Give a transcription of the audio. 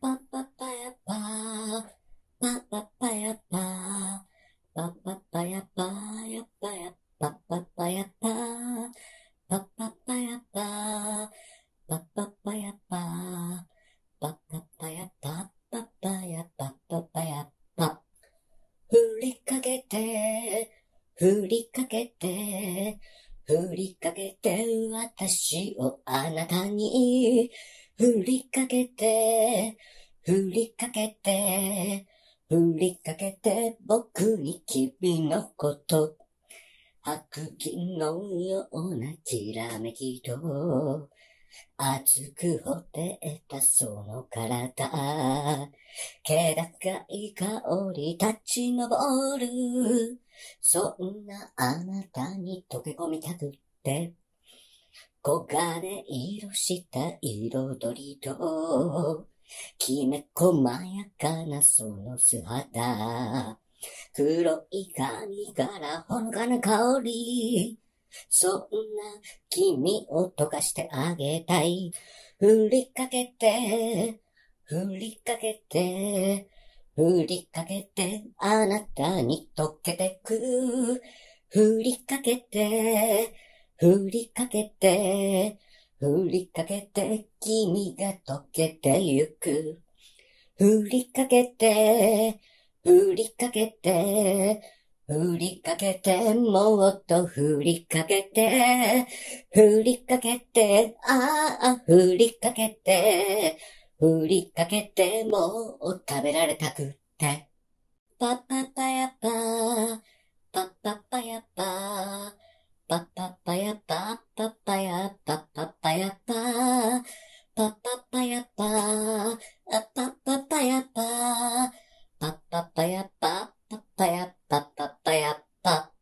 パッパッパヤパー、パッパッパヤパー、パッパッパヤパー、やっぱや、パッパッパヤパー、パッパッパヤパー、パッパッパヤパー、パッパッパヤパー、パッパヤパッパッパヤパー。ふりかけて、ふりかけて、ふりかけて私をあなたにふりかけて、ふりかけて、ふりかけて、僕に君のこと。白銀のようなきらめきと、熱くほてったその体。気高い香り立ち上る。そんなあなたに溶け込みたくって。黄金色した彩りと、きめ細やかなその素肌。黒い髪からほのかな香り。そんな君を溶かしてあげたい。ふりかけて、ふりかけて、ふりかけて、あなたに溶けてく。ふりかけて、振りかけて、振りかけて、君が溶けてゆく。振りかけて、振りかけて、振りかけて、もっと振りかけて、振りかけて、ああ、振りかけて、振りかけて、もう食べられたくって。パパパやパー、パパパやパッパッパやっぱー、パッパッパやっぱー、あパッパッパやっぱー、パッパッパやっぱ、パッパやっぱ、パッパやっぱ。